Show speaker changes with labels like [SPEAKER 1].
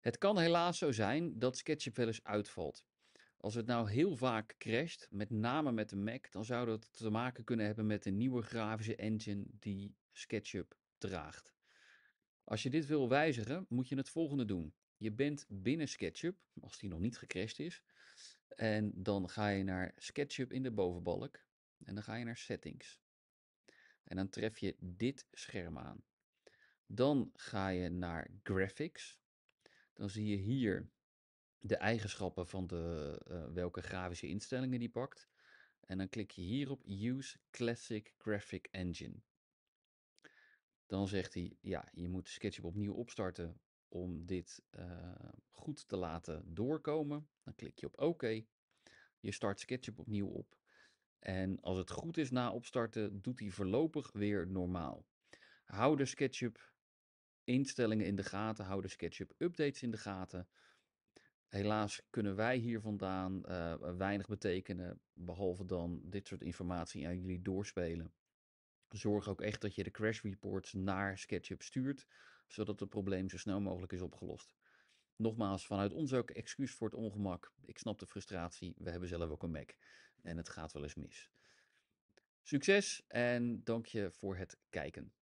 [SPEAKER 1] Het kan helaas zo zijn dat SketchUp wel eens uitvalt. Als het nou heel vaak crasht, met name met de Mac, dan zou dat te maken kunnen hebben met de nieuwe grafische engine die SketchUp draagt. Als je dit wil wijzigen, moet je het volgende doen. Je bent binnen SketchUp, als die nog niet gecrashed is. En dan ga je naar SketchUp in de bovenbalk. En dan ga je naar Settings. En dan tref je dit scherm aan. Dan ga je naar Graphics dan zie je hier de eigenschappen van de, eh, welke grafische instellingen die pakt. En dan klik je hier op Use Classic Graphic Engine. Dan zegt hij, ja, je moet SketchUp opnieuw opstarten om dit eh, goed te laten doorkomen. Dan klik je op OK. Je start SketchUp opnieuw op. En als het goed is na opstarten, doet hij voorlopig weer normaal. Hou de SketchUp instellingen in de gaten houden, SketchUp updates in de gaten. Helaas kunnen wij hier vandaan eh, weinig betekenen, behalve dan dit soort informatie aan jullie doorspelen. Zorg ook echt dat je de crash reports naar SketchUp stuurt, zodat het probleem zo snel mogelijk is opgelost. Nogmaals, vanuit ons ook excuus voor het ongemak. Ik snap de frustratie, we hebben zelf ook een Mac en het gaat wel eens mis. Succes en dank je voor het kijken.